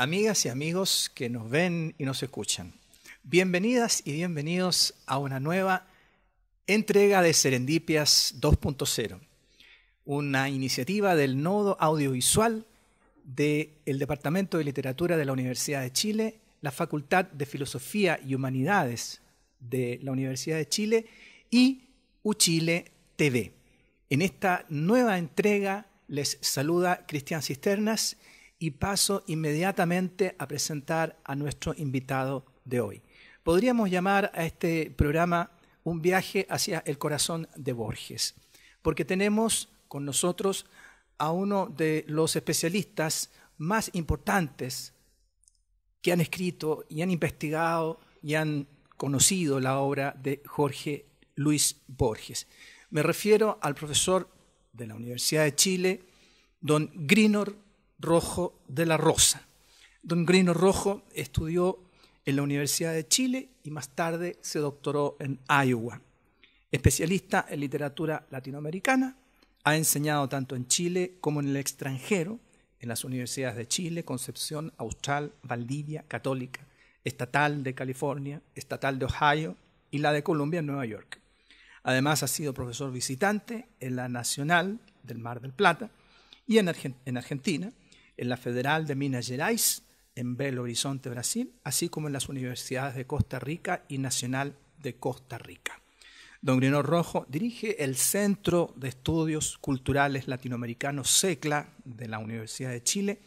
Amigas y amigos que nos ven y nos escuchan, bienvenidas y bienvenidos a una nueva entrega de Serendipias 2.0 una iniciativa del Nodo Audiovisual del Departamento de Literatura de la Universidad de Chile, la Facultad de Filosofía y Humanidades de la Universidad de Chile y Uchile TV. En esta nueva entrega les saluda Cristian Cisternas y paso inmediatamente a presentar a nuestro invitado de hoy. Podríamos llamar a este programa un viaje hacia el corazón de Borges, porque tenemos con nosotros a uno de los especialistas más importantes que han escrito y han investigado y han conocido la obra de Jorge Luis Borges. Me refiero al profesor de la Universidad de Chile, don Grinor Rojo de la Rosa. Don Grinor Rojo estudió en la Universidad de Chile y más tarde se doctoró en Iowa. Especialista en literatura latinoamericana, ha enseñado tanto en Chile como en el extranjero, en las universidades de Chile, Concepción, Austral, Valdivia, Católica, Estatal de California, Estatal de Ohio y la de Columbia en Nueva York. Además ha sido profesor visitante en la Nacional del Mar del Plata y en Argentina, en la Federal de Minas Gerais, en Belo Horizonte, Brasil, así como en las universidades de Costa Rica y Nacional de Costa Rica. Don Grinor Rojo dirige el Centro de Estudios Culturales Latinoamericanos CECLA de la Universidad de Chile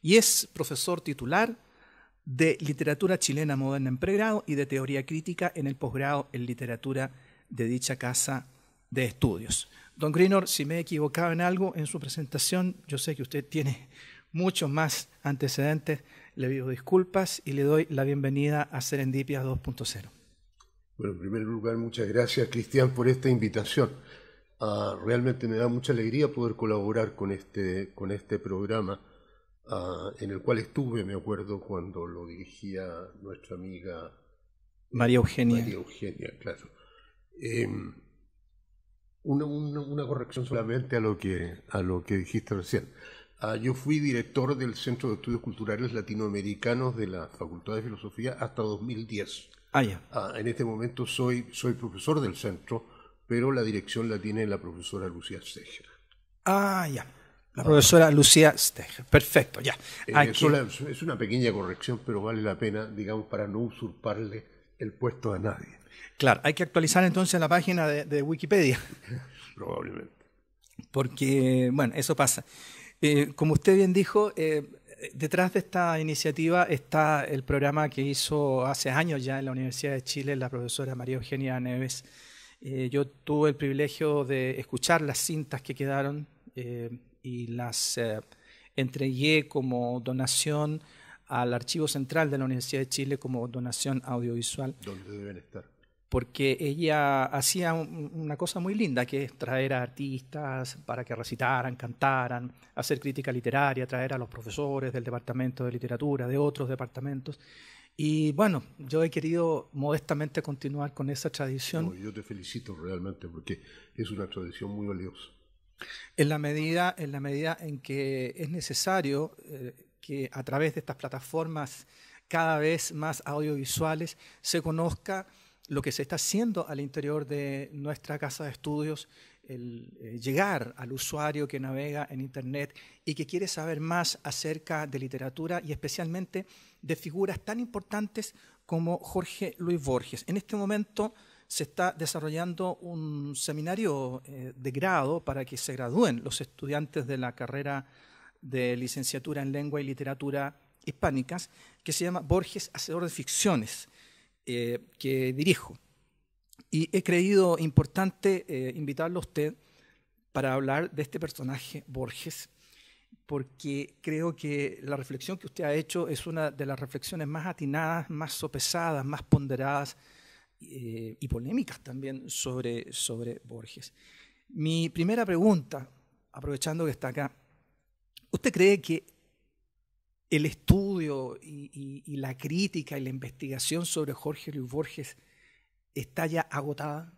y es profesor titular de Literatura Chilena Moderna en pregrado y de Teoría Crítica en el posgrado en Literatura de dicha casa de estudios. Don Grinor, si me he equivocado en algo en su presentación, yo sé que usted tiene muchos más antecedentes, le pido disculpas y le doy la bienvenida a Serendipias 2.0. Bueno, en primer lugar, muchas gracias, Cristian, por esta invitación. Ah, realmente me da mucha alegría poder colaborar con este, con este programa, ah, en el cual estuve, me acuerdo, cuando lo dirigía nuestra amiga María Eugenia. María Eugenia, claro. Em, una, una, una, corrección solamente a lo que, a lo que dijiste recién. Ah, yo fui director del Centro de Estudios Culturales Latinoamericanos de la Facultad de Filosofía hasta 2010. Ah, ya. Ah, en este momento soy, soy profesor del centro, pero la dirección la tiene la profesora Lucía Steger. Ah, ya. La ah. profesora Lucía Steger. Perfecto, ya. Eh, es, una, pequeña corrección, pero vale la pena, digamos, para no usurparle el puesto a nadie. Claro, hay que actualizar entonces la página de Wikipedia. Probablemente. Porque, bueno, eso pasa. Eh, como usted bien dijo, eh, detrás de esta iniciativa está el programa que hizo hace años ya en la Universidad de Chile la profesora María Eugenia Neves. Eh, yo tuve el privilegio de escuchar las cintas que quedaron y las entregué como donación al Archivo Central de la Universidad de Chile como donación audiovisual. ¿Dónde deben estar? porque ella hacía una cosa muy linda, que es traer a artistas para que recitaran, cantaran, hacer crítica literaria, traer a los profesores del Departamento de Literatura, de otros departamentos. Y bueno, yo he querido modestamente continuar con esa tradición. yo te felicito realmente porque es una tradición muy valiosa. En la medida en, la medida en que es necesario eh, que a través de estas plataformas cada vez más audiovisuales se conozca lo que se está haciendo al interior de nuestra casa de estudios, el eh, llegar al usuario que navega en Internet y que quiere saber más acerca de literatura y especialmente de figuras tan importantes como Jorge Luis Borges. En este momento se está desarrollando un seminario eh, de grado para que se gradúen los estudiantes de la carrera de licenciatura en lengua y literatura hispánicas que se llama Borges, Hacedor de Ficciones eh, que dirijo. Y he creído importante eh, invitarlo a usted para hablar de este personaje, Borges, porque creo que la reflexión que usted ha hecho es una de las reflexiones más atinadas, más sopesadas, más ponderadas eh, y polémicas también sobre, sobre Borges. Mi primera pregunta, aprovechando que está acá, ¿usted cree que el estudio y, la crítica y la investigación sobre Jorge Luis Borges está ya agotada?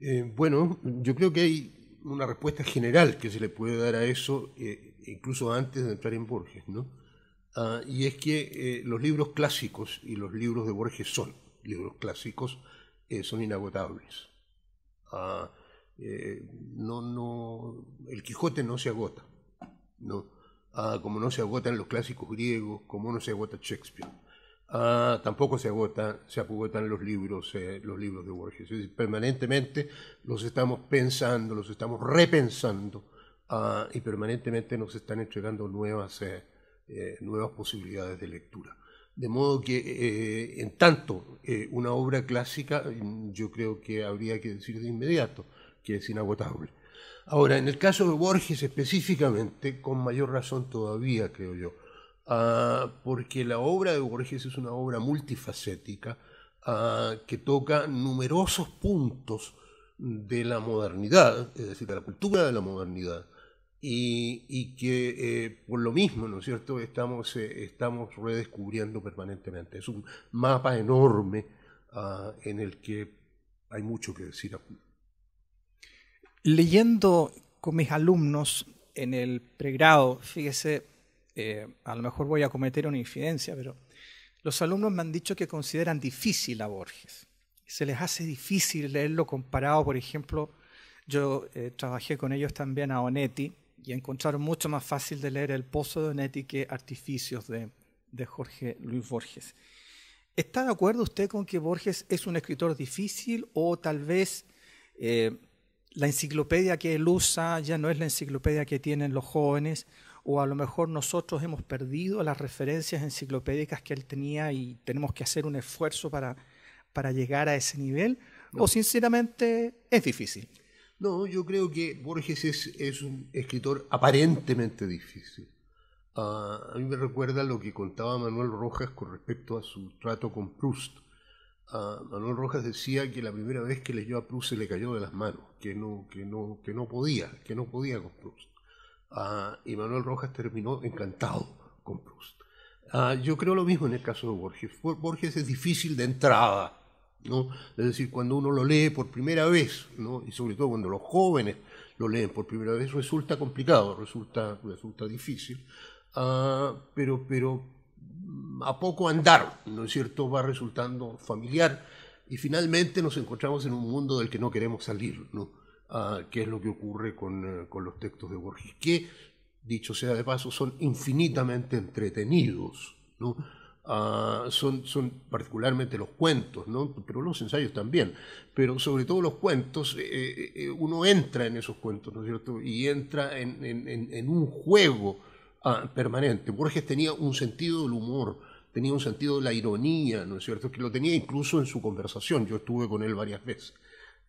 Eh, bueno, yo creo que hay una respuesta general que se le puede dar a eso, eh, incluso antes de entrar en Borges, ¿no? Ah, y es que eh, los libros clásicos y los libros de Borges son libros clásicos, son inagotables. Ah, no, no, el Quijote no se agota, ¿no? Ah, como no se agotan los clásicos griegos, como no se agota Shakespeare. Ah, tampoco se agota, se agotan los libros, eh, los libros de Borges. Es decir, permanentemente los estamos pensando, los estamos repensando ah, y permanentemente nos están entregando nuevas, eh, eh, nuevas posibilidades de lectura. De modo que, en tanto, una obra clásica yo creo que habría que decir de inmediato que es inagotable. Ahora, en el caso de Borges específicamente, con mayor razón todavía, creo yo, ah, porque la obra de Borges es una obra multifacética ah, que toca numerosos puntos de la modernidad, es decir, de la cultura de la modernidad, y, que eh, por lo mismo, ¿no es cierto?, estamos, eh, estamos redescubriendo permanentemente. Es un mapa enorme ah, en el que hay mucho que decir leyendo con mis alumnos en el pregrado, fíjese, eh, a lo mejor voy a cometer una infidencia, pero los alumnos me han dicho que consideran difícil a Borges. Se les hace difícil leerlo comparado, por ejemplo, yo eh, trabajé con ellos también a Onetti y encontraron mucho más fácil de leer El Pozo de Onetti que Artificios de, Jorge Luis Borges. ¿Está de acuerdo usted con que Borges es un escritor difícil o tal vez... Eh, la enciclopedia que él usa ya no es la enciclopedia que tienen los jóvenes, o a lo mejor nosotros hemos perdido las referencias enciclopédicas que él tenía y tenemos que hacer un esfuerzo para, para llegar a ese nivel, o sinceramente es difícil. No, yo creo que Borges es, un escritor aparentemente difícil. Ah, a mí me recuerda lo que contaba Manuel Rojas con respecto a su trato con Proust. Manuel Rojas decía que la primera vez que leyó a Proust se le cayó de las manos, que no, que no, podía, que no podía con Proust. Ah, y Manuel Rojas terminó encantado con Proust. Ah, yo creo lo mismo en el caso de Borges. Borges es difícil de entrada, ¿no? Es decir, cuando uno lo lee por primera vez, ¿no? Y sobre todo cuando los jóvenes lo leen por primera vez, resulta complicado, resulta, resulta difícil. Ah, pero, pero, a poco andar, ¿no es cierto?, va resultando familiar y finalmente nos encontramos en un mundo del que no queremos salir, ¿no? Ah, que es lo que ocurre eh, con, los textos de Borges, que, dicho sea de paso, son infinitamente entretenidos, ¿no? Ah, son, particularmente los cuentos, ¿no? pero los ensayos también, pero sobre todo los cuentos, eh, eh, uno entra en esos cuentos, ¿no es cierto? Y entra en un juego Ah, permanente. Borges tenía un sentido del humor, tenía un sentido de la ironía, ¿no es cierto? Que lo tenía incluso en su conversación, yo estuve con él varias veces,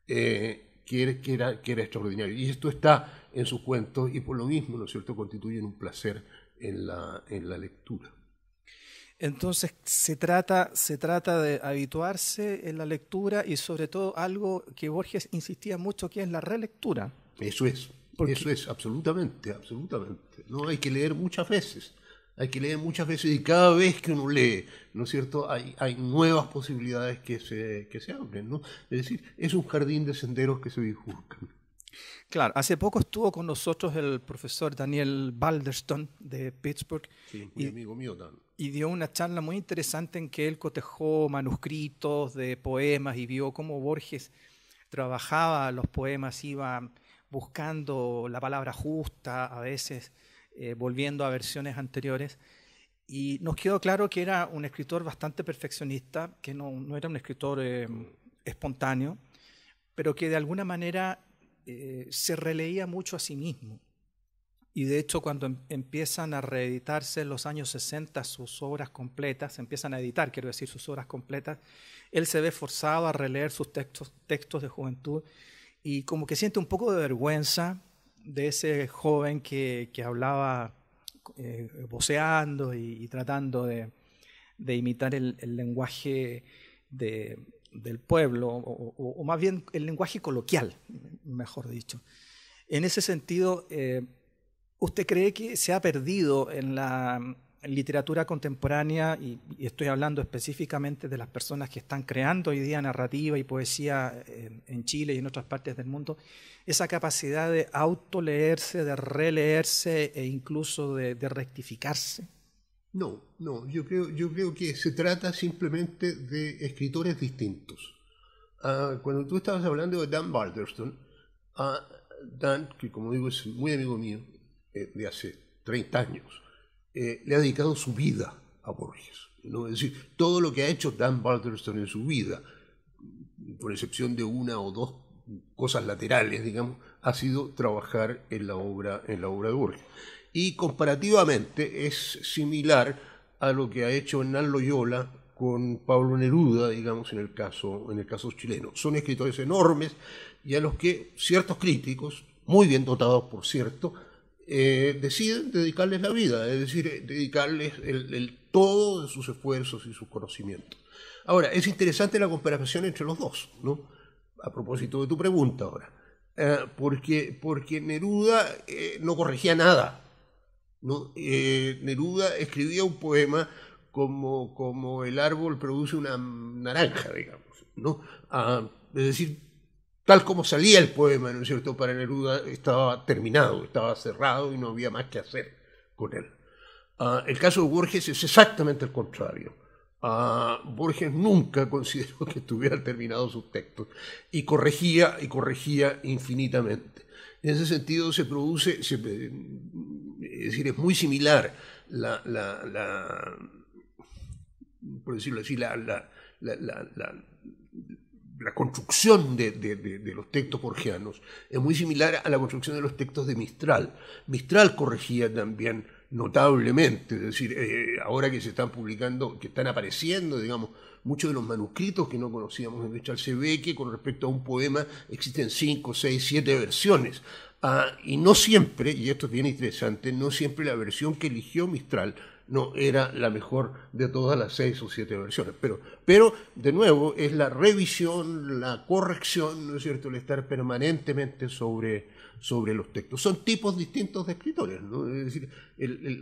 eh, que, era, extraordinario. Y esto está en sus cuentos y por lo mismo, ¿no es cierto?, constituyen un placer en la, en la lectura. Entonces se trata, se trata de habituarse en la lectura y sobre todo algo que Borges insistía mucho que es la relectura. Eso es. Eso es, absolutamente, absolutamente. No hay que leer muchas veces. Hay que leer muchas veces y cada vez que uno lee, ¿no es cierto? Hay, hay nuevas posibilidades que se, se abren, ¿no? Es decir, es un jardín de senderos que se bifurcan. Claro, hace poco estuvo con nosotros el profesor Daniel Balderston de Pittsburgh. Sí, y, amigo mío Dan. Y dio una charla muy interesante en que él cotejó manuscritos de poemas y vio cómo Borges trabajaba los poemas, iba buscando la palabra justa, a veces eh, volviendo a versiones anteriores. Y nos quedó claro que era un escritor bastante perfeccionista, que no, no era un escritor eh, espontáneo, pero que de alguna manera eh, se releía mucho a sí mismo. Y de hecho, cuando em-, empiezan a reeditarse en los años 60 sus obras completas, empiezan a editar, quiero decir, sus obras completas, él se ve forzado a releer sus textos, textos de juventud y como que siente un poco de vergüenza de ese joven que, que hablaba eh, voceando y, tratando de, de, imitar el, lenguaje de, del pueblo, o, más bien el lenguaje coloquial, mejor dicho. En ese sentido, eh, ¿usted cree que se ha perdido en la, literatura contemporánea, y, estoy hablando específicamente de las personas que están creando hoy día narrativa y poesía eh, en, Chile y en otras partes del mundo, esa capacidad de autoleerse, de releerse e incluso de, rectificarse? No, no, yo creo, que se trata simplemente de escritores distintos. Ah, cuando tú estabas hablando de Dan Balderston, ah, Dan, que como digo es muy amigo mío eh, de hace 30 años, eh, le ha dedicado su vida a Borges. Es decir, todo lo que ha hecho Dan balderstone en su vida, por excepción de una o dos cosas laterales, digamos, ha sido trabajar en la obra, en la obra de Borges. Y comparativamente es similar a lo que ha hecho Hernán Loyola con Pablo Neruda, digamos, en el caso chileno. Son escritores enormes y a los que ciertos críticos, muy bien dotados por cierto, eh, deciden dedicarles la vida, es decir, eh, dedicarles el, todo de sus esfuerzos y sus conocimientos. Ahora, es interesante la comparación entre los dos, ¿no? A propósito de tu pregunta ahora, eh, porque, Neruda no corregía nada, ¿no? Neruda escribía un poema como, el árbol produce una naranja, digamos, ¿no? Ah, es decir, Tal como salía el poema, ¿no es cierto? Para Neruda estaba terminado, estaba cerrado y no había más que hacer con él. Ah, el caso de Borges es exactamente el contrario. Ah, Borges nunca consideró que estuviera terminado sus textos y corregía y corregía infinitamente. En ese sentido se produce, eh, es decir, es muy similar la, por decirlo así, la la construcción de, los textos borgianos es muy similar a la construcción de los textos de Mistral. Mistral corregía también notablemente, es decir, eh, ahora que se están publicando, que están apareciendo, digamos, muchos de los manuscritos que no conocíamos en Mistral, se ve que con respecto a un poema existen cinco, seis, siete versiones. Ah, y no siempre, y esto es bien interesante, no siempre la versión que eligió Mistral no era la mejor de todas las seis o siete versiones. Pero, pero de nuevo, es la revisión, la corrección, ¿no es cierto?, el estar permanentemente sobre, sobre los textos. Son tipos distintos de escritores, ¿no? Es decir,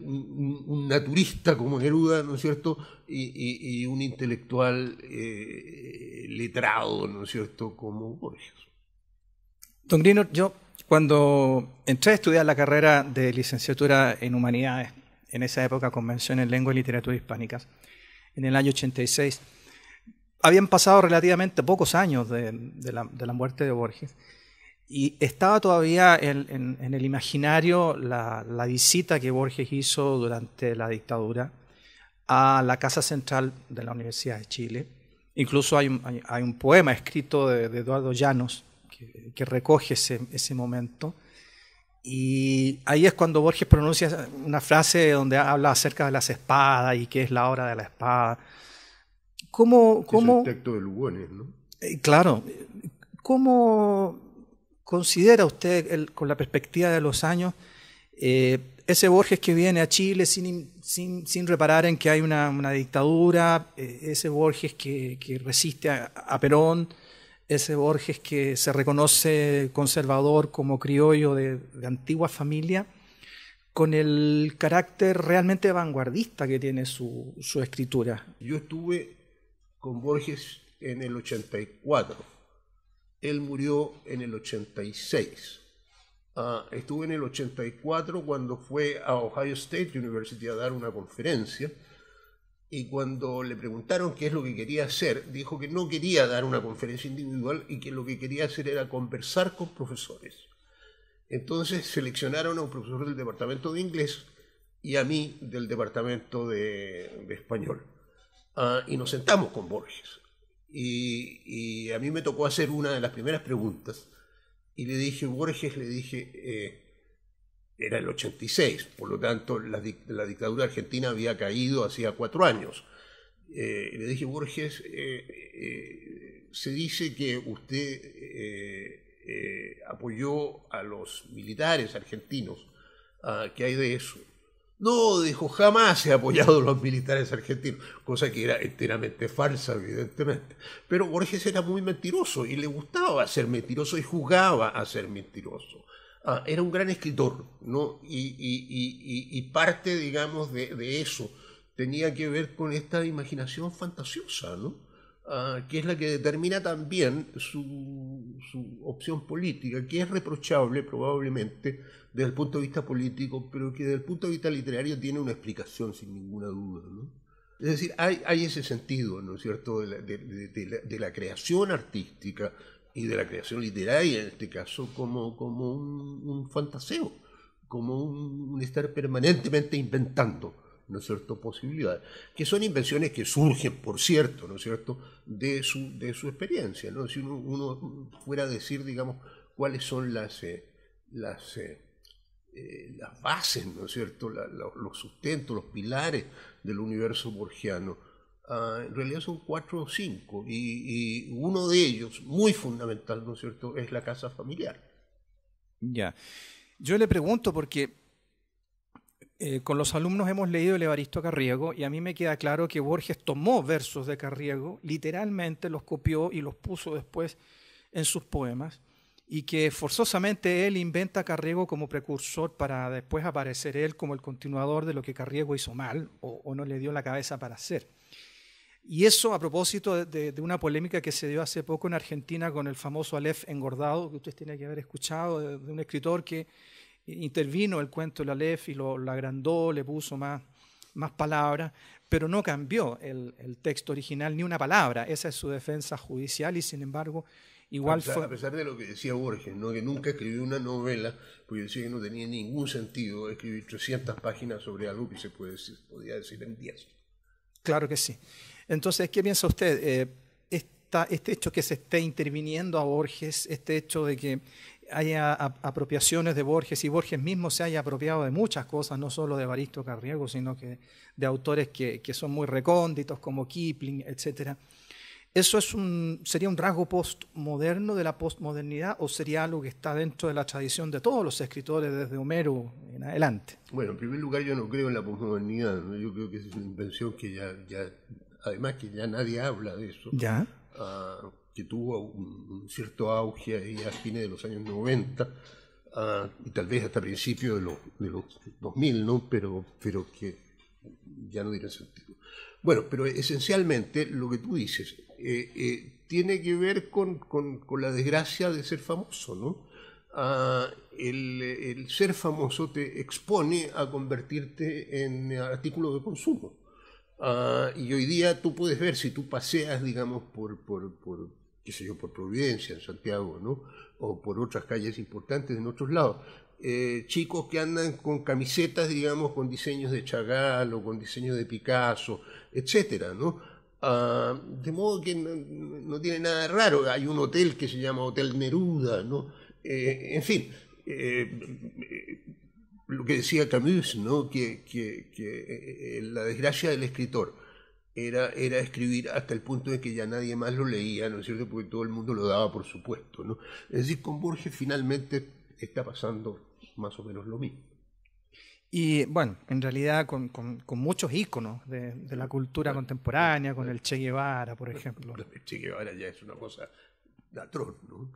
un, naturista como Neruda, ¿no es cierto?, y, un intelectual eh, letrado, ¿no es cierto?, como Borges. Don Grino, yo cuando entré a estudiar la carrera de licenciatura en humanidades, en esa época Convención en Lengua y Literatura Hispánicas, en el año 86. Habían pasado relativamente pocos años de, la, muerte de Borges y estaba todavía en, el imaginario la, visita que Borges hizo durante la dictadura a la Casa Central de la Universidad de Chile. Incluso hay un, poema escrito de, Eduardo Llanos que, recoge ese momento y ahí es cuando Borges pronuncia una frase donde habla acerca de las espadas y qué es la hora de la espada. ¿Cómo, cómo es de ¿no? Eh, claro. ¿Cómo considera usted, con la perspectiva de los años, eh, ese Borges que viene a Chile sin, reparar en que hay una, dictadura, eh, ese Borges que, resiste a Perón, ese Borges que se reconoce conservador como criollo de, antigua familia, con el carácter realmente vanguardista que tiene su, escritura. Yo estuve con Borges en el 84. Él murió en el 86. Ah, estuve en el 84 cuando fue a Ohio State University a dar una conferencia y cuando le preguntaron qué es lo que quería hacer, dijo que no quería dar una conferencia individual y que lo que quería hacer era conversar con profesores. Entonces seleccionaron a un profesor del departamento de inglés y a mí del departamento de, español. Ah, y nos sentamos con Borges. Y, a mí me tocó hacer una de las primeras preguntas. Y le dije, Borges, le dije, eh, era el 86, por lo tanto la, la dictadura argentina había caído hacía cuatro años. Eh, le dije, Borges, eh, eh, se dice que usted apoyó a los militares argentinos, ah, ¿qué hay de eso? No, dijo, jamás he apoyado a los militares argentinos, cosa que era enteramente falsa, evidentemente. Pero Borges era muy mentiroso y le gustaba ser mentiroso y jugaba a ser mentiroso. Ah, era un gran escritor, ¿no? Y, y, parte, digamos, de, eso tenía que ver con esta imaginación fantasiosa, ¿no? Ah, que es la que determina también su, su, opción política, que es reprochable probablemente desde el punto de vista político, pero que desde el punto de vista literario tiene una explicación sin ninguna duda, Es decir, hay, hay, ese sentido, ¿no es cierto?, de la creación artística y de la creación literaria, en este caso, como, como un, fantaseo, como un, estar permanentemente inventando. ¿no posibilidades, que son invenciones que surgen, por cierto, ¿no cierto?, de su, de su experiencia, Si uno, fuera a decir, digamos, cuáles son las, eh, las, eh, eh, las bases, ¿no es cierto?, los sustentos, los pilares del universo borgiano, Ah, en realidad son cuatro o cinco, y, uno de ellos, muy fundamental, ¿no es cierto?, es la casa familiar. Ya. Yo le pregunto porque eh, con los alumnos hemos leído el Evaristo Carriego y a mí me queda claro que Borges tomó versos de Carriego, literalmente los copió y los puso después en sus poemas, y que forzosamente él inventa Carriego como precursor para después aparecer él como el continuador de lo que Carriego hizo mal o no le dio la cabeza para hacer. Y eso a propósito de, una polémica que se dio hace poco en Argentina con el famoso Aleph engordado, que ustedes tienen que haber escuchado, de, un escritor que intervino el cuento del Aleph y lo, agrandó, le puso más, palabras, pero no cambió el, texto original ni una palabra. Esa es su defensa judicial y sin embargo... Igual a pesar, fue... a pesar de lo que decía Borges, ¿no? que nunca escribió una novela, pues decía que no tenía ningún sentido escribir 300 páginas sobre algo que se puede decir, podía decir en 10. Claro que sí. Entonces, ¿qué piensa usted? Eh, este hecho que se esté interviniendo a Borges, este hecho de que haya apropiaciones de Borges y Borges mismo se haya apropiado de muchas cosas, no solo de Baristo Carriego, sino que de autores que, son muy recónditos como Kipling, etc. ¿Eso es un, sería un rasgo postmoderno de la postmodernidad o sería algo que está dentro de la tradición de todos los escritores desde Homero en adelante? Bueno, en primer lugar yo no creo en la postmodernidad, yo creo que es una invención que ya además que ya nadie habla de eso, ¿Ya? Ah, que tuvo un, cierto auge ahí a fines de los años 90 ah, y tal vez hasta principios de los, de los 2000, ¿no? pero, pero que ya no tiene sentido. Bueno, pero esencialmente lo que tú dices eh, eh, tiene que ver con, la desgracia de ser famoso, ¿no? Ah, el, el, ser famoso te expone a convertirte en artículo de consumo. Ah, y hoy día tú puedes ver, si tú paseas, digamos, por, por, por, qué sé yo, por Providencia, en Santiago, ¿no? O por otras calles importantes en otros lados. Eh, chicos que andan con camisetas, digamos, con diseños de Chagall o con diseños de Picasso, etcétera, ¿no? Ah, de modo que no, no, tiene nada raro. Hay un hotel que se llama Hotel Neruda, ¿no? Eh, en fin, eh, lo que decía Camus, ¿no? que, eh, eh, la desgracia del escritor era, era escribir hasta el punto de que ya nadie más lo leía, ¿no es cierto? Porque todo el mundo lo daba por supuesto, ¿no? Es decir, con Borges finalmente está pasando más o menos lo mismo. Y bueno, en realidad con, muchos íconos de, la cultura contemporánea, con el Che Guevara, por ejemplo. El Che Guevara ya es una cosa de atroz, ¿no?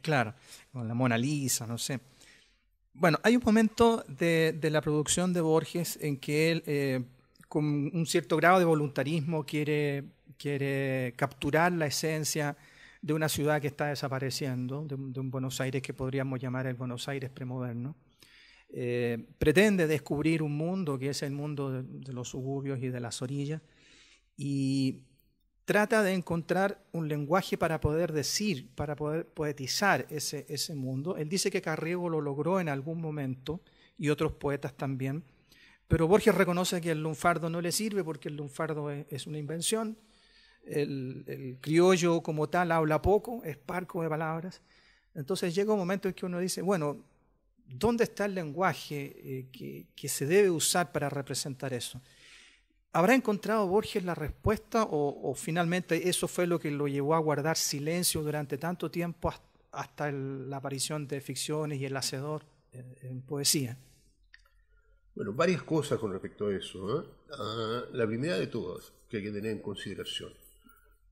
claro, con la Mona Lisa, no sé. Bueno, hay un momento de, la producción de Borges en que él, eh, con un cierto grado de voluntarismo, quiere, quiere capturar la esencia de una ciudad que está desapareciendo, de un, Buenos Aires que podríamos llamar el Buenos Aires premoderno. Eh, pretende descubrir un mundo que es el mundo de, de los suburbios y de las orillas, y, trata de encontrar un lenguaje para poder decir, para poder poetizar ese, mundo. Él dice que Carriego lo logró en algún momento y otros poetas también, pero Borges reconoce que el lunfardo no le sirve porque el lunfardo es, una invención, el, criollo como tal habla poco, es parco de palabras. Entonces llega un momento en que uno dice, bueno, ¿dónde está el lenguaje eh, que se debe usar para representar eso? ¿Habrá encontrado Borges la respuesta o, finalmente eso fue lo que lo llevó a guardar silencio durante tanto tiempo hasta la aparición de ficciones y el hacedor en, poesía? Bueno, varias cosas con respecto a eso. ¿eh? Ah, la primera de todas que hay que tener en consideración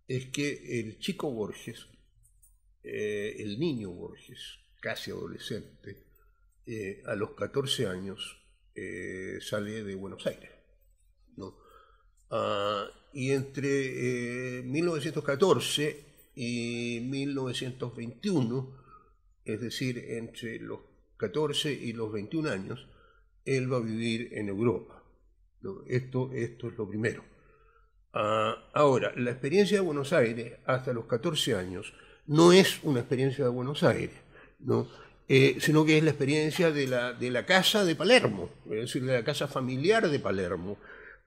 es que el chico Borges, eh, el niño Borges, casi adolescente, eh, a los 14 años sale de Buenos Aires. ¿no? Ah, y entre 1914 eh, y 1921, es decir, entre los 14 y los 21 años, él va a vivir en Europa. Esto, es lo primero. Ah, ahora, la experiencia de Buenos Aires hasta los 14 años no es una experiencia de Buenos Aires, ¿no? Eh, sino que es la experiencia de la casa de Palermo, es decir, de la casa familiar de Palermo,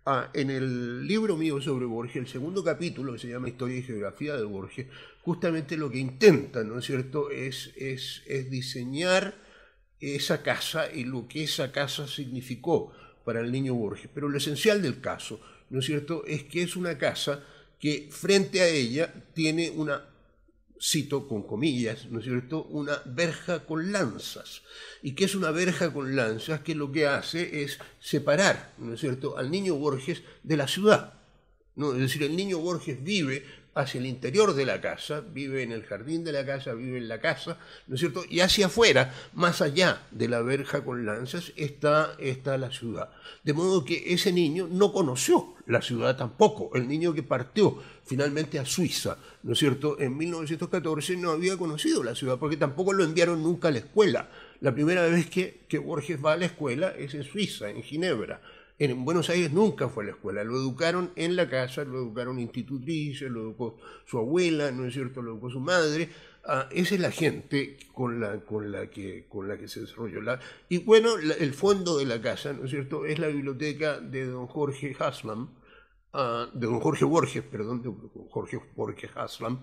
Ah, en el libro mío sobre Borges, el segundo capítulo, que se llama Historia y Geografía de Borges, justamente lo que intenta, ¿no es cierto?, es, es, es diseñar esa casa y lo que esa casa significó para el niño Borges. Pero lo esencial del caso, ¿no es cierto?, es que es una casa que frente a ella tiene una cito con comillas, ¿no es cierto?, una verja con lanzas. ¿Y qué es una verja con lanzas? Que lo que hace es separar, ¿no es cierto?, al niño Borges de la ciudad. ¿no? Es decir, el niño Borges vive hacia el interior de la casa, vive en el jardín de la casa, vive en la casa, ¿no es cierto? Y hacia afuera, más allá de la verja con lanzas, está, está la ciudad. De modo que ese niño no conoció la ciudad tampoco. El niño que partió finalmente a Suiza, ¿no es cierto? En 1914 no había conocido la ciudad porque tampoco lo enviaron nunca a la escuela. La primera vez que, que Borges va a la escuela es en Suiza, en Ginebra. En Buenos Aires nunca fue a la escuela, lo educaron en la casa, lo educaron institutrices, lo educó su abuela, ¿no es cierto?, lo educó su madre. Ah, esa es la gente con la, que, se desarrolló. y bueno, el fondo de la casa, ¿no es cierto?, es la biblioteca de don Jorge Haslam, ah, de don Jorge Borges, perdón, de Jorge Borges Haslam,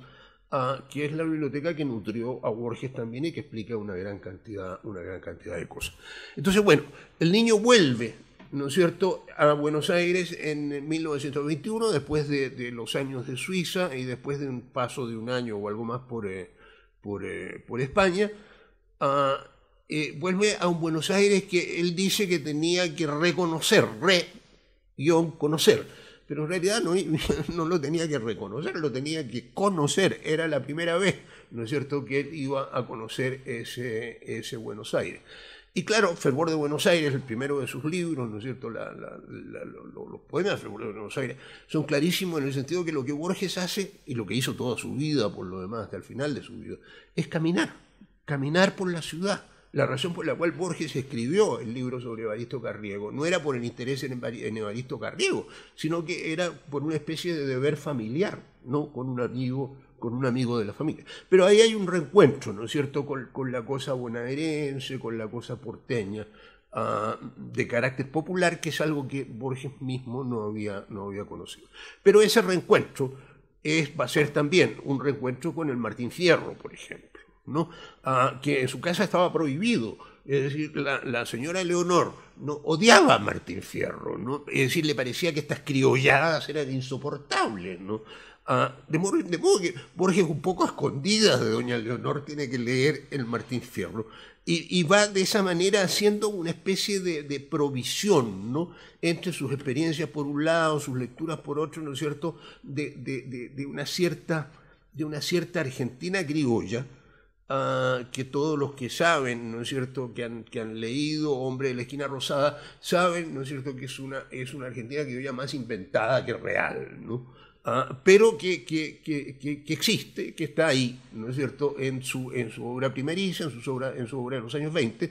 ah, que es la biblioteca que nutrió a Borges también y que explica una gran cantidad de cosas. Entonces, bueno, el niño vuelve ¿no es cierto?, a Buenos Aires en 1921, después de, los años de Suiza y después de un paso de un año o algo más por, eh, eh, por, España, ah, eh, vuelve a un Buenos Aires que él dice que tenía que reconocer, re-conocer, pero en realidad no, no lo tenía que reconocer, lo tenía que conocer, era la primera vez, ¿no es cierto?, que él iba a conocer ese, ese Buenos Aires. Y claro, Fervor de Buenos Aires, el primero de sus libros, ¿no es cierto? los poemas de Fervor de Buenos Aires son clarísimos en el sentido que lo que Borges hace, y lo que hizo toda su vida, por lo demás, hasta el final de su vida, es caminar, caminar por la ciudad. La razón por la cual Borges escribió el libro sobre Evaristo Carriego no era por el interés en, en Evaristo Carriego, sino que era por una especie de deber familiar, no con un amigo con un amigo de la familia. Pero ahí hay un reencuentro, ¿no es cierto?, con, la cosa bonaerense, con la cosa porteña, ah, de carácter popular, que es algo que Borges mismo no había, no había conocido. Pero ese reencuentro es, va a ser también un reencuentro con el Martín Fierro, por ejemplo, ¿no? Ah, que en su casa estaba prohibido. Es decir, la, señora Leonor no odiaba a Martín Fierro, ¿no? Es decir, le parecía que estas criolladas eran insoportables, ¿no? Ah, de, modo, de, que Borges, un poco escondidas de Doña Leonor, tiene que leer el Martín Fierro. Y, va de esa manera haciendo una especie de, provisión, ¿no? Entre sus experiencias por un lado, sus lecturas por otro, ¿no es cierto? De, una, cierta, de una cierta Argentina criolla. Ah, que todos los que saben, ¿no es cierto?, que han, leído Hombre de la Esquina Rosada, saben, ¿no es cierto?, que es una, es una Argentina ya más inventada que real, ¿no? Ah, pero que, que, existe, que está ahí, ¿no es cierto?, en su, en su obra primeriza, en su obra, en su obra de los años 20,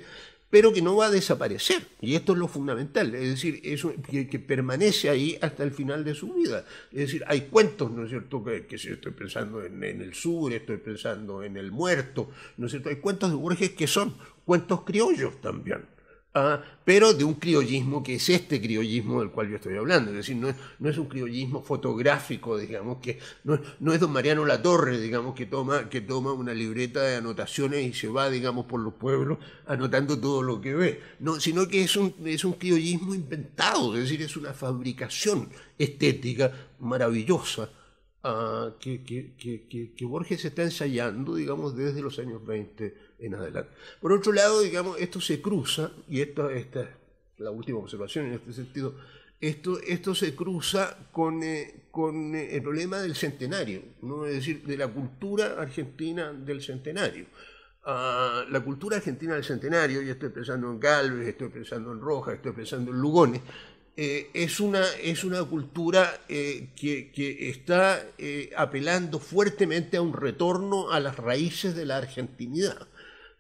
pero que no va a desaparecer. Y esto es lo fundamental, es decir, eso que, permanece ahí hasta el final de su vida. Es decir, hay cuentos, ¿no es cierto?, que, que estoy pensando en, en, el sur, estoy pensando en el muerto, ¿no es cierto?, hay cuentos de Borges que son cuentos criollos también. Ah, pero de un criollismo que es este criollismo del cual yo estoy hablando. Es decir, no es, no es un criollismo fotográfico, digamos, que no, no, es don Mariano Latorre, digamos, que toma, que toma una libreta de anotaciones y se va, digamos, por los pueblos anotando todo lo que ve. No, sino que es un, es un criollismo inventado, es decir, es una fabricación estética maravillosa. Ah, que, que, que, que, Borges está ensayando, digamos, desde los años 20 adelante. Por otro lado, digamos, esto se cruza, y esta, esta es la última observación en este sentido, esto, esto se cruza con, eh, eh, el problema del centenario, ¿no? es decir, de la cultura argentina del centenario. Ah, la cultura argentina del centenario, y estoy pensando en Galvez, estoy pensando en Rojas, estoy pensando en Lugones, eh, es, una, es una cultura que, está apelando fuertemente a un retorno a las raíces de la argentinidad.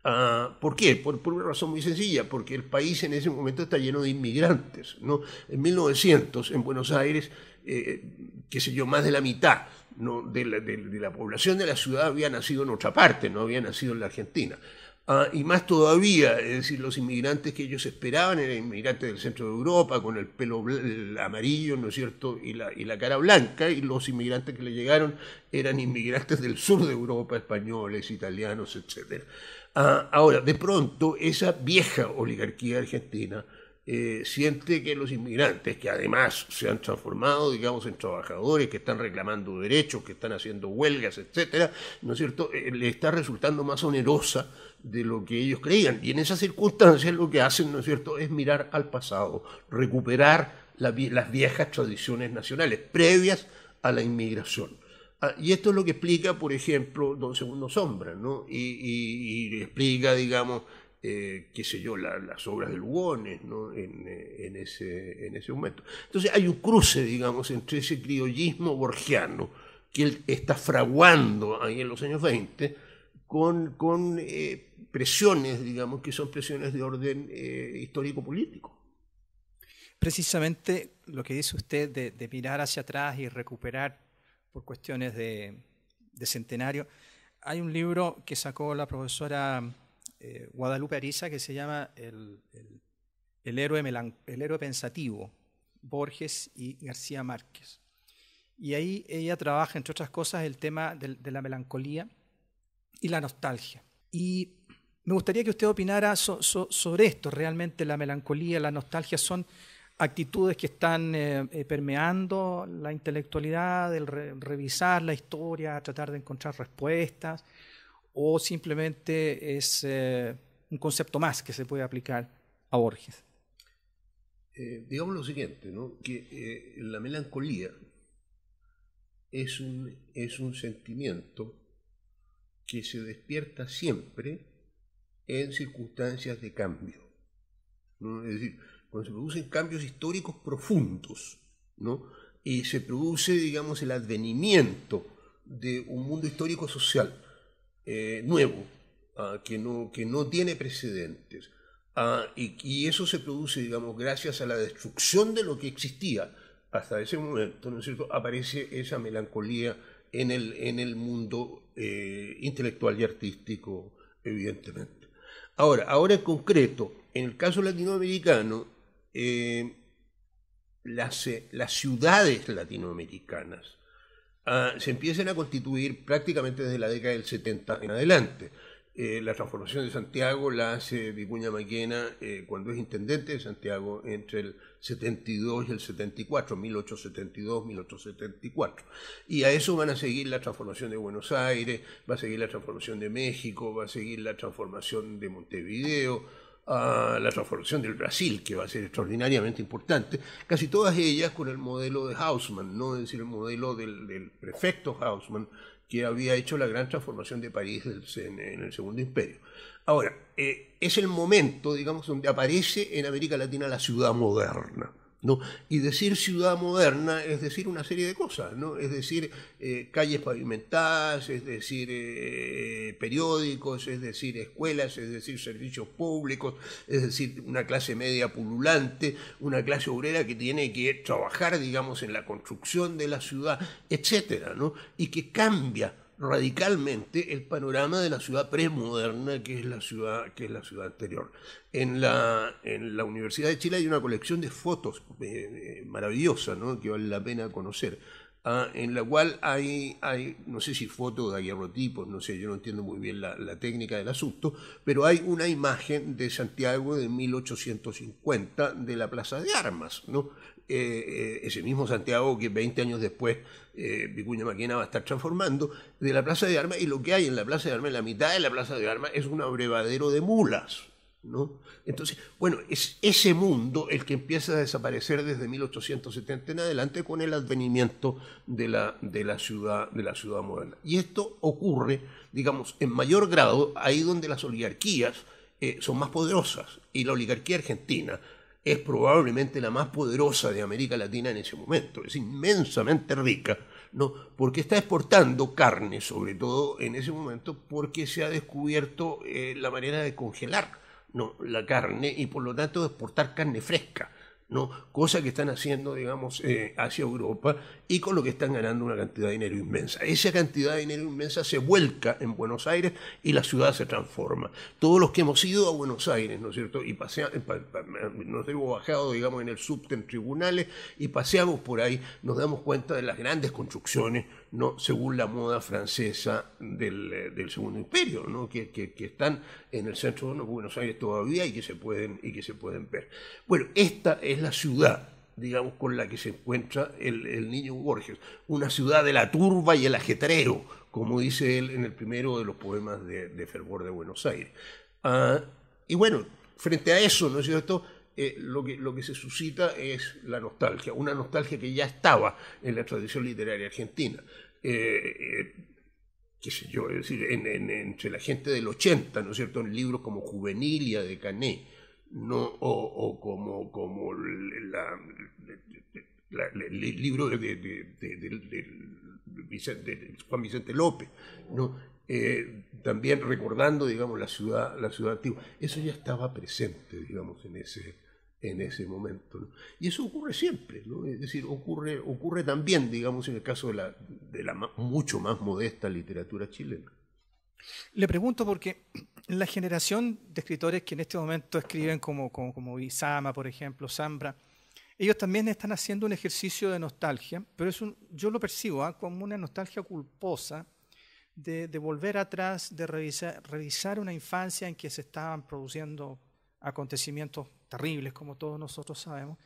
Ah, ¿Por qué? Por, una razón muy sencilla, porque el país en ese momento está lleno de inmigrantes. En 1900, en Buenos Aires, eh, qué yo, más de la mitad de, la, población de la ciudad había nacido en otra parte, no había nacido en la Argentina. Ah, y más todavía, es decir, los inmigrantes que ellos esperaban eran inmigrantes del centro de Europa, con el pelo amarillo, ¿no es cierto?, y la, y la cara blanca, y los inmigrantes que le llegaron eran inmigrantes del sur de Europa, españoles, italianos, etc. Ah, ahora, de pronto, esa vieja oligarquía argentina eh, siente que los inmigrantes, que además se han transformado, digamos, en trabajadores, que están reclamando derechos, que están haciendo huelgas, etcétera, ¿no es cierto?, eh, le está resultando más onerosa de lo que ellos creían. Y en esas circunstancias lo que hacen, ¿no es cierto?, es mirar al pasado, recuperar las viejas tradiciones nacionales previas a la inmigración. Ah, y esto es lo que explica, por ejemplo, Don Segundo Sombra, ¿no? y explica, digamos, eh, qué sé yo, las obras de Lugones eh, en, ese, en ese momento. Entonces hay un cruce, digamos, entre ese criollismo borgiano que él está fraguando ahí en los años 20 con, con eh, presiones, digamos, que son presiones de orden histórico-político. Precisamente lo que dice usted de, de, mirar hacia atrás y recuperar por cuestiones de, de centenario. Hay un libro que sacó la profesora eh, Guadalupe Ariza que se llama el, héroe el héroe pensativo, Borges y García Márquez. Y ahí ella trabaja, entre otras cosas, el tema de, la melancolía y la nostalgia. Y me gustaría que usted opinara sobre esto. Realmente la melancolía, y la nostalgia son actitudes que están eh, eh, permeando la intelectualidad, el revisar la historia, tratar de encontrar respuestas o simplemente es eh, un concepto más que se puede aplicar a Borges? Eh, digamos lo siguiente, que eh, la melancolía es un, sentimiento que se despierta siempre en circunstancias de cambio. Es decir, cuando se producen cambios históricos profundos, y se produce, digamos, el advenimiento de un mundo histórico social eh, nuevo, ah, que, no, que no tiene precedentes. Ah, y, eso se produce, digamos, gracias a la destrucción de lo que existía. Hasta ese momento, ¿no es aparece esa melancolía en el, en el mundo eh, intelectual y artístico, evidentemente. Ahora, ahora en concreto, en el caso latinoamericano, eh, las ciudades latinoamericanas Ah, se empiecen a constituir prácticamente desde la década del 70 en adelante. Eh, la transformación de Santiago la hace Vicuña Maquena eh, cuando es intendente de Santiago entre el 72 y el 74, 1872-1874. Y a eso van a seguir la transformación de Buenos Aires, va a seguir la transformación de México, va a seguir la transformación de Montevideo, a la transformación del Brasil, que va a ser extraordinariamente importante, casi todas ellas con el modelo de Hausmann, ¿no? es decir, el modelo del, prefecto Hausmann, que había hecho la gran transformación de París en, el Segundo Imperio. Ahora, eh, es el momento, digamos, donde aparece en América Latina la ciudad moderna. ¿no? Y decir ciudad moderna es decir una serie de cosas, ¿no? Es decir, eh, calles pavimentadas, es decir, eh, periódicos, es decir, escuelas, es decir, servicios públicos, es decir, una clase media pululante, una clase obrera que tiene que trabajar, digamos, en la construcción de la ciudad, etcétera, ¿no? Y que cambia radicalmente el panorama de la ciudad premoderna que es la ciudad, que es la ciudad anterior. En la, Universidad de Chile hay una colección de fotos eh, eh, maravillosa ¿no? que vale la pena conocer. Ah, en la cual hay, hay, no sé si fotos de aguerrotipos, no sé, yo no entiendo muy bien la, la, técnica del asunto, pero hay una imagen de Santiago de 1850 de la Plaza de Armas, ¿no? Eh, eh, ese mismo Santiago que 20 años después eh, Vicuña Maquina va a estar transformando, de la Plaza de Armas, y lo que hay en la Plaza de Armas, en la mitad de la Plaza de Armas, es un abrevadero de mulas. ¿no? Entonces, bueno, es ese mundo el que empieza a desaparecer desde 1870 en adelante con el advenimiento de la, ciudad, de la ciudad moderna. Y esto ocurre, digamos, en mayor grado ahí donde las oligarquías son más poderosas y la oligarquía argentina es probablemente la más poderosa de América Latina en ese momento. Es inmensamente rica, ¿no? porque está exportando carne, sobre todo en ese momento, porque se ha descubierto eh, la manera de congelar ¿no? la carne y por lo tanto de exportar carne fresca. ¿no? cosa que están haciendo, digamos, eh, hacia Europa y con lo que están ganando una cantidad de dinero inmensa. Esa cantidad de dinero inmensa se vuelca en Buenos Aires y la ciudad se transforma. Todos los que hemos ido a Buenos Aires, ¿no es cierto? Y eh, nos hemos bajado, digamos, en el subten tribunales y paseamos por ahí, nos damos cuenta de las grandes construcciones según la moda francesa del, eh, del Segundo Imperio, que, están en el centro de Buenos Aires todavía y que, se pueden, y que se pueden ver. Bueno, esta es la ciudad digamos, con la que se encuentra el, niño Borges, una ciudad de la turba y el ajetreo, como dice él en el primero de los poemas de, Fervor de Buenos Aires. Ah, y bueno, frente a eso, ¿no es cierto? Eh, lo que se suscita es la nostalgia, una nostalgia que ya estaba en la tradición literaria argentina. Eh, eh, qué sé yo, decir, entre la gente del 80, ¿no es cierto?, en libros como Juvenilia de Cané, no, o, como, como el libro de, Juan Vicente López, ¿no? Eh, también recordando, digamos, la ciudad, la ciudad antigua. Eso ya estaba presente, digamos, en ese, en ese momento. Y eso ocurre siempre, ¿no? es decir, ocurre, ocurre también, digamos, en el caso de la, de la mucho más modesta literatura chilena. Le pregunto porque la generación de escritores que en este momento escriben como, como, como Isama, por ejemplo, Zambra, ellos también están haciendo un ejercicio de nostalgia, pero es un, yo lo percibo ¿ah? como una nostalgia culposa de, de volver atrás, de revisar, revisar una infancia en que se estaban produciendo acontecimientos terribles, como todos nosotros sabemos.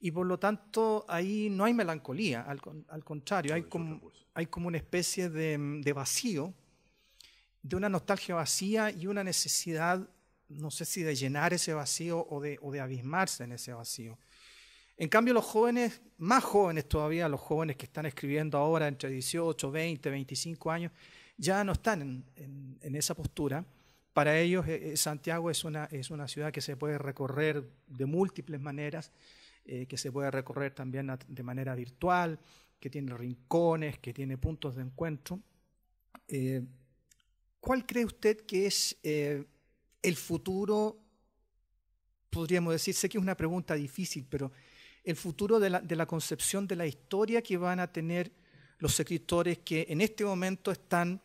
Y por lo tanto, ahí no hay melancolía, al, contrario, hay como, hay como una especie de, de vacío, de una nostalgia vacía y una necesidad, no sé si de llenar ese vacío o de, o de abismarse en ese vacío. En cambio, los jóvenes, más jóvenes todavía, los jóvenes que están escribiendo ahora entre 18, 20, 25 años, ya no están en, en esa postura para ellos, eh, eh, Santiago es una, es una ciudad que se puede recorrer de múltiples maneras, eh, que se puede recorrer también de manera virtual, que tiene rincones, que tiene puntos de encuentro. ¿Cuál cree usted que es el futuro? Podríamos decir, sé que es una pregunta difícil, pero el futuro de la, concepción de la historia que van a tener los escritores que en este momento están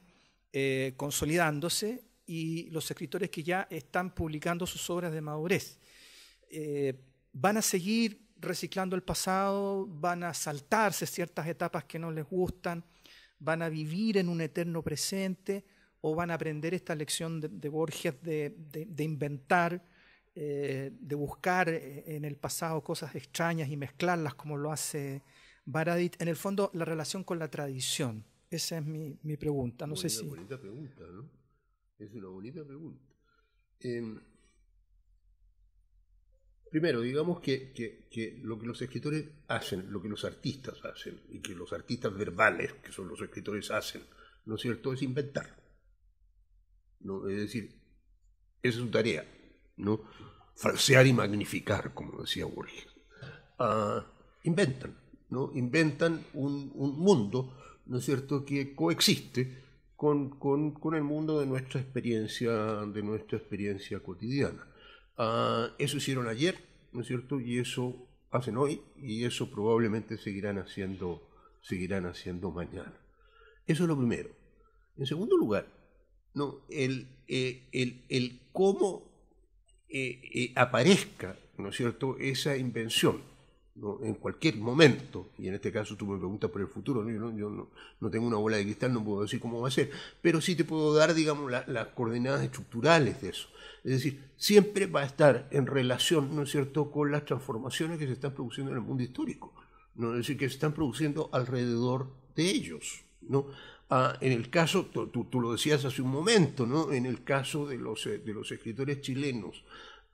consolidándose y los escritores que ya están publicando sus obras de madurez. Eh, van a seguir reciclando el pasado, van a saltarse ciertas etapas que no les gustan, van a vivir en un eterno presente o van a aprender esta lección de, Borges de, de, inventar, eh, de buscar en el pasado cosas extrañas y mezclarlas como lo hace Baradit. En el fondo, la relación con la tradición. Esa es mi, mi pregunta. No sé si. Bonita pregunta, ¿no? Es una bonita pregunta. Em, primero, digamos que, lo que los escritores hacen, lo que los artistas hacen, y que los artistas verbales, que son los escritores, hacen, ¿no es cierto?, es inventar. ¿no? Es decir, esa es su tarea, ¿no? Falsear y magnificar, como decía Borges. Ah, inventan, ¿no? Inventan un, un mundo, ¿no es cierto?, que coexiste con, con, con el mundo de nuestra experiencia, de nuestra experiencia cotidiana. Ah, eso hicieron ayer, ¿no es cierto? Y eso hacen hoy y eso probablemente seguirán haciendo, seguirán haciendo mañana. Eso es lo primero. En segundo lugar, no, el, eh, el, cómo eh, eh, aparezca, ¿no es cierto?, esa invención en cualquier momento, y en este caso tú me preguntas por el futuro, yo, no, tengo una bola de cristal, no puedo decir cómo va a ser, pero sí te puedo dar, digamos, las coordenadas estructurales de eso. Es decir, siempre va a estar en relación, ¿no es cierto?, con las transformaciones que se están produciendo en el mundo histórico, ¿no? es decir, que se están produciendo alrededor de ellos. ¿no? Ah, en el caso, tú, tú, lo decías hace un momento, ¿no? en el caso de los, eh, de los escritores chilenos,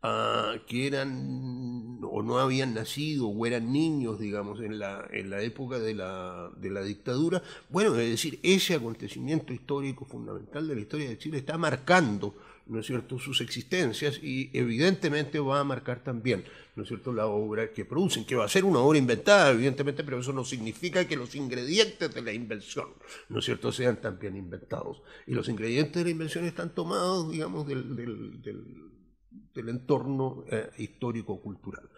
Ah, que eran o no habían nacido o eran niños, digamos, en la, en la época de la, de la dictadura. Bueno, es decir, ese acontecimiento histórico fundamental de la historia de Chile está marcando ¿no es cierto?, sus existencias y evidentemente va a marcar también, ¿no es cierto?, la obra que producen, que va a ser una obra inventada, evidentemente, pero eso no significa que los ingredientes de la invención, ¿no es cierto?, sean también inventados. Y los ingredientes de la invención están tomados, digamos, del del entorno eh, histórico-cultural.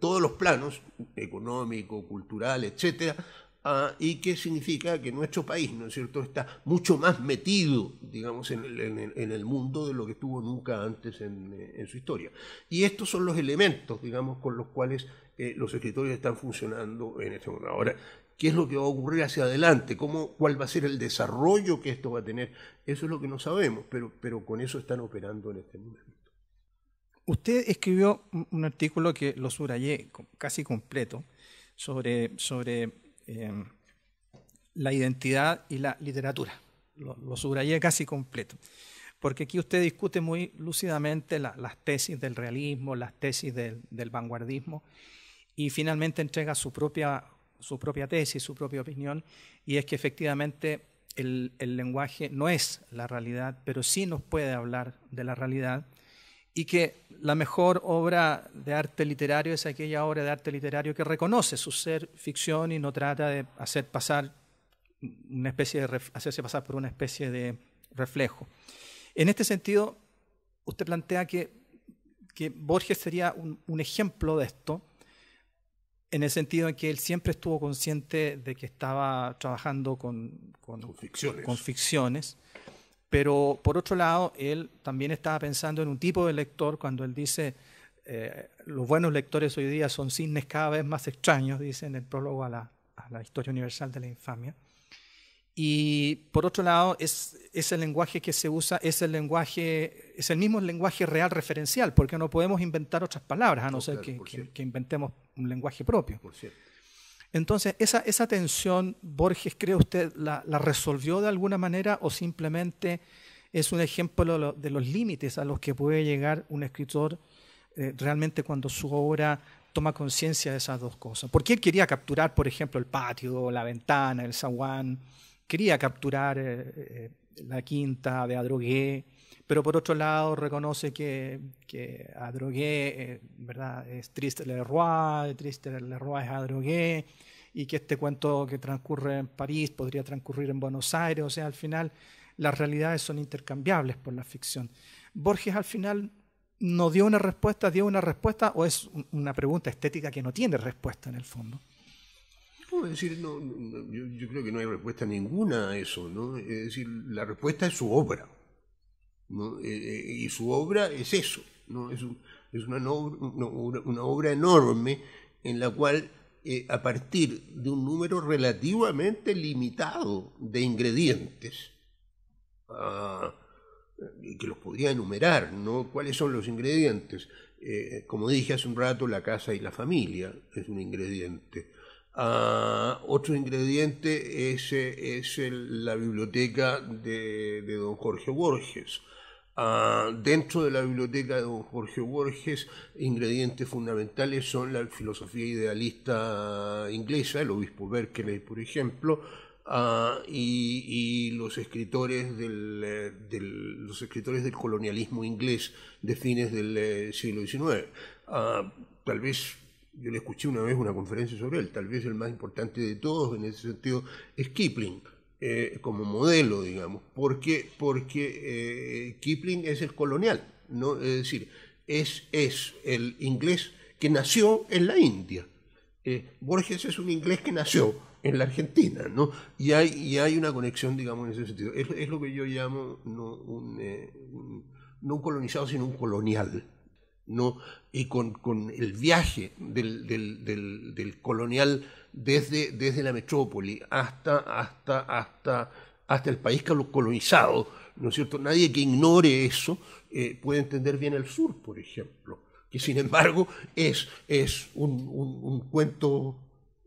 Todos los planos, económico, cultural, etc., ah, y que significa que nuestro país, ¿no es cierto?, está mucho más metido, digamos, en el, mundo de lo que estuvo nunca antes eh, en, su historia. Y estos son los elementos, digamos, con los cuales eh, los escritores están funcionando en este momento. Ahora, ¿qué es lo que va a ocurrir hacia adelante? ¿Cuál va a ser el desarrollo que esto va a tener? Eso es lo que no sabemos, pero, pero con eso están operando en este momento usted escribió un artículo que lo subrayé casi completo sobre, em, la identidad y la literatura. Lo, subrayé casi completo. Porque aquí usted discute muy lúcidamente las tesis del realismo, las tesis del, vanguardismo, y finalmente entrega su propia, su propia tesis, su propia opinión, y es que efectivamente el lenguaje no es la realidad, pero sí nos puede hablar de la realidad y que la mejor obra de arte literario es aquella obra de arte literario que reconoce su ser ficción y no trata de hacer pasar una especie de hacerse pasar por una especie de reflejo. En este sentido, usted plantea que, que Borges sería un, ejemplo de esto, en el sentido en que él siempre estuvo consciente de que estaba trabajando con, ficciones. Con ficciones pero por otro lado, él también estaba pensando en un tipo de lector cuando él dice, eh, los buenos lectores hoy día son cisnes cada vez más extraños, dice en el prólogo a la, Historia Universal de la Infamia. Y por otro lado, es, el lenguaje que se usa, es el lenguaje, es el mismo lenguaje real referencial, porque no podemos inventar otras palabras, a no, ser que, que, inventemos un lenguaje propio. Por cierto. Entonces, esa, esa tensión, Borges, ¿cree usted la, resolvió de alguna manera o simplemente es un ejemplo de los límites a los que puede llegar un escritor eh, realmente cuando su obra toma conciencia de esas dos cosas? Porque él quería capturar, por ejemplo, el patio, la ventana, el zaguán, quería capturar eh, eh, la quinta de Adrogué, pero por otro lado reconoce que, que a eh, ¿verdad? Es triste Leroy, triste Leroy es a y que este cuento que transcurre en París podría transcurrir en Buenos Aires, o sea, al final las realidades son intercambiables por la ficción. Borges al final no dio una respuesta, dio una respuesta, o es una pregunta estética que no tiene respuesta en el fondo. es decir, yo, yo, creo que no hay respuesta ninguna a eso, ¿no? Es decir, la respuesta es su obra. Eh, eh, y su obra es eso, es, una, obra, enorme en la cual eh, a partir de un número relativamente limitado de ingredientes, ah, que los podría enumerar, ¿no? ¿Cuáles son los ingredientes? como dije hace un rato, la casa y la familia es un ingrediente. Ah, otro ingrediente es, es la biblioteca de, don Jorge Borges. Ah, dentro de la biblioteca de don Jorge Borges, ingredientes fundamentales son la filosofía idealista inglesa, el obispo Berkeley, por ejemplo, ah, y, los escritores eh, del, los escritores del colonialismo inglés de fines del eh, siglo XIX. Ah, tal vez yo le escuché una vez una conferencia sobre él, tal vez el más importante de todos en ese sentido es Kipling. Eh, como modelo, digamos, porque, porque eh, Kipling es el colonial, ¿no? es decir, es, es el inglés que nació en la India. Eh, Borges es un inglés que nació en la Argentina, ¿no? Y hay, una conexión, digamos, en ese sentido. Es, lo que yo llamo no no un colonizado, sino un colonial. ¿no? y con, con el viaje del, del, del, colonial desde, desde la metrópoli hasta, hasta, hasta, hasta el país colonizado, ¿no es cierto? Nadie que ignore eso eh, puede entender bien el sur, por ejemplo, que sin embargo es, es un, un, cuento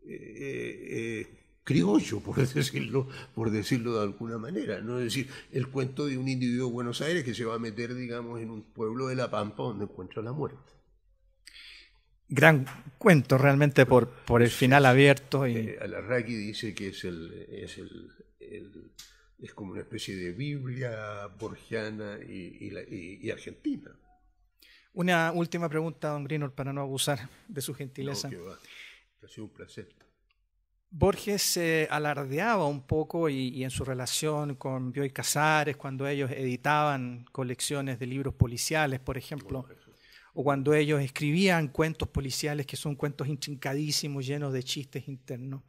eh, eh, criollo, por decirlo, por decirlo de alguna manera. ¿no? Es decir, el cuento de un individuo de Buenos Aires que se va a meter, digamos, en un pueblo de La Pampa donde encuentra la muerte. Gran cuento realmente por, por el final abierto. Y... Eh, Alarraqui dice que es, el, es, el, es como una especie de Biblia borgiana y, argentina. Una última pregunta, don Greenor, para no abusar de su gentileza. No, que va. Ha sido un placer. Borges se alardeaba un poco y, en su relación con Bioy Casares, cuando ellos editaban colecciones de libros policiales, por ejemplo, o cuando ellos escribían cuentos policiales que son cuentos intrincadísimos, llenos de chistes internos.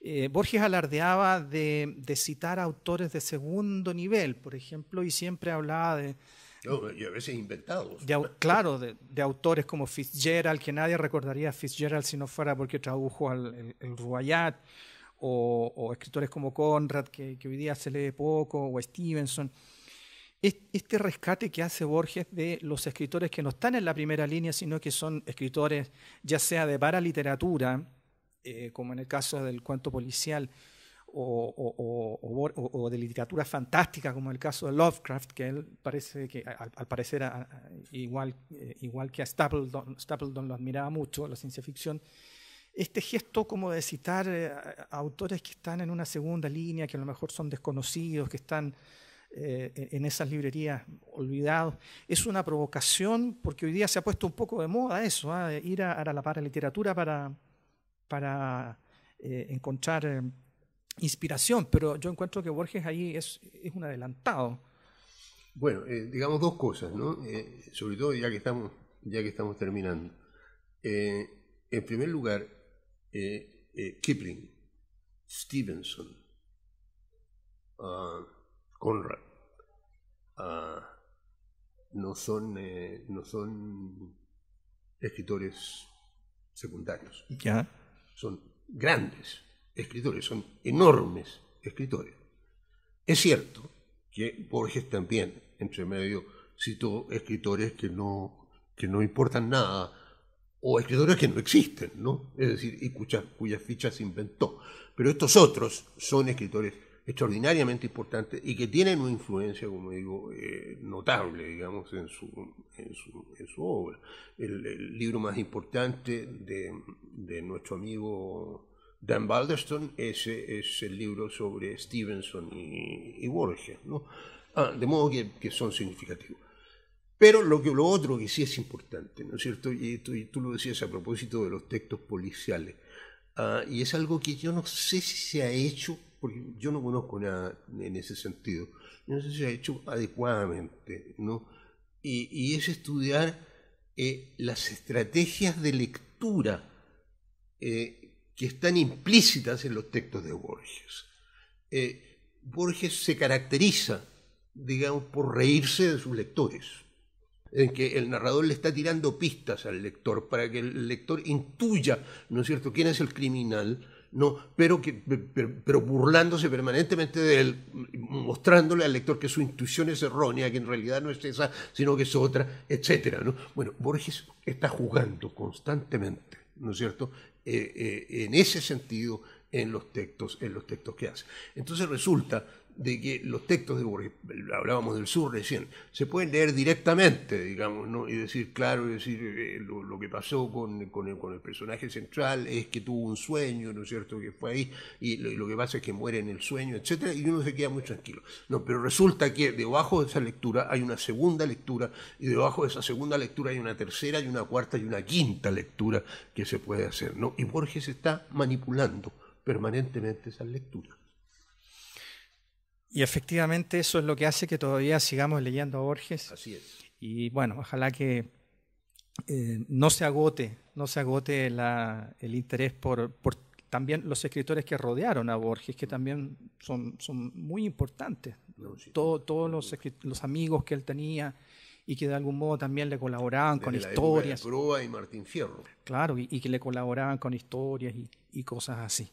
Eh, Borges alardeaba de, de citar autores de segundo nivel, por ejemplo, y siempre hablaba de, y a veces inventados. claro, de, autores como Fitzgerald, que nadie recordaría Fitzgerald si no fuera porque tradujo al, el, Ruayat, o, o, escritores como Conrad, que, hoy día se lee poco, o Stevenson. Este rescate que hace Borges de los escritores que no están en la primera línea, sino que son escritores ya sea de para literatura, eh, como en el caso del cuento policial, o, de literatura fantástica, como el caso de Lovecraft, que él parece que, al, parecer, igual, eh, igual que a Stapleton, lo admiraba mucho, la ciencia ficción, este gesto como de citar eh, autores que están en una segunda línea, que a lo mejor son desconocidos, que están eh, en esas librerías olvidados, es una provocación, porque hoy día se ha puesto un poco de moda eso, ¿ah? ir a, la para literatura para, para encontrar inspiración, pero yo encuentro que Borges ahí es, un adelantado. Bueno, eh, digamos dos cosas, ¿no? Eh, sobre todo ya que estamos, ya que estamos terminando. Eh, en primer lugar, Kipling, Stevenson, ah, Conrad, ah, no, son, no son escritores secundarios. ¿Ya? Son grandes escritores, son enormes escritores. Es cierto que Borges también, entre medio, citó escritores que no, que no importan nada o escritores que no existen, ¿no? Es decir, y cuyas, fichas inventó. Pero estos otros son escritores extraordinariamente importantes y que tienen una influencia, como digo, eh, notable, digamos, en su, en su, obra. El, el, libro más importante de, de nuestro amigo Dan Balderston ese es el libro sobre Stevenson y, Borges, ¿no? Ah, de modo que, son significativos. Pero lo, que, lo otro que sí es importante, ¿no es cierto? Y tú, lo decías a propósito de los textos policiales, ah, y es algo que yo no sé si se ha hecho, porque yo no conozco nada en ese sentido, no sé si se ha hecho adecuadamente, ¿no? Y, es estudiar eh, las estrategias de lectura eh, que están implícitas en los textos de Borges. Eh, Borges se caracteriza, digamos, por reírse de sus lectores, en que el narrador le está tirando pistas al lector para que el lector intuya, ¿no es cierto?, quién es el criminal, ¿no? pero, que, pero, burlándose permanentemente de él, mostrándole al lector que su intuición es errónea, que en realidad no es esa, sino que es otra, etc. ¿no? Bueno, Borges está jugando constantemente, ¿no es cierto?, eh, eh, en ese sentido en los textos, en los textos que hace. Entonces resulta de que los textos de Borges, hablábamos del sur recién, se pueden leer directamente, digamos, ¿no? y decir, claro, decir, eh, lo, que pasó con, el, personaje central es que tuvo un sueño, ¿no es cierto?, que fue ahí, y lo, que pasa es que muere en el sueño, etcétera, y uno se queda muy tranquilo. No, pero resulta que debajo de esa lectura hay una segunda lectura, y debajo de esa segunda lectura hay una tercera, y una cuarta, y una quinta lectura que se puede hacer, ¿no? Y Borges está manipulando permanentemente esas lecturas. Y efectivamente eso es lo que hace que todavía sigamos leyendo a Borges. Así es. Y bueno, ojalá que eh, no se agote, no se agote el interés por, también los escritores que rodearon a Borges, que también son, son muy importantes. todos los, los amigos que él tenía y que de algún modo también le colaboraban con historias. Proa y Martín Fierro. Claro, y, que le colaboraban con historias y, y cosas así.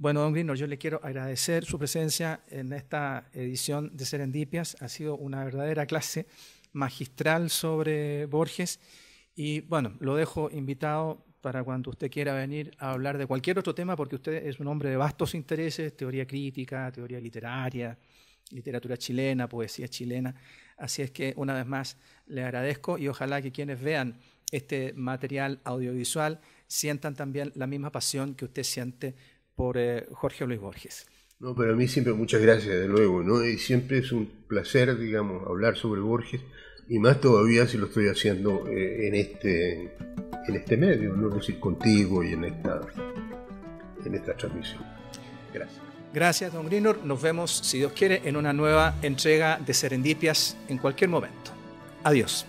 Bueno, don yo le quiero agradecer su presencia en esta edición de Serendipias. Ha sido una verdadera clase magistral sobre Borges. Y bueno, lo dejo invitado para cuando usted quiera venir a hablar de cualquier otro tema, porque usted es un hombre de vastos intereses, teoría crítica, teoría literaria, literatura chilena, poesía chilena. Así es que una vez más le agradezco y ojalá que quienes vean este material audiovisual sientan también la misma pasión que usted siente por eh, Jorge Luis Borges. No, a mí siempre muchas gracias, de luego, ¿no? Y siempre es un placer, digamos, hablar sobre Borges, y más todavía si lo estoy haciendo eh, en, este, en este medio, ¿no? Es decir, contigo y en esta, en esta transmisión. Gracias. Gracias, don Grinor. Nos vemos, si Dios quiere, en una nueva entrega de Serendipias en cualquier momento. Adiós.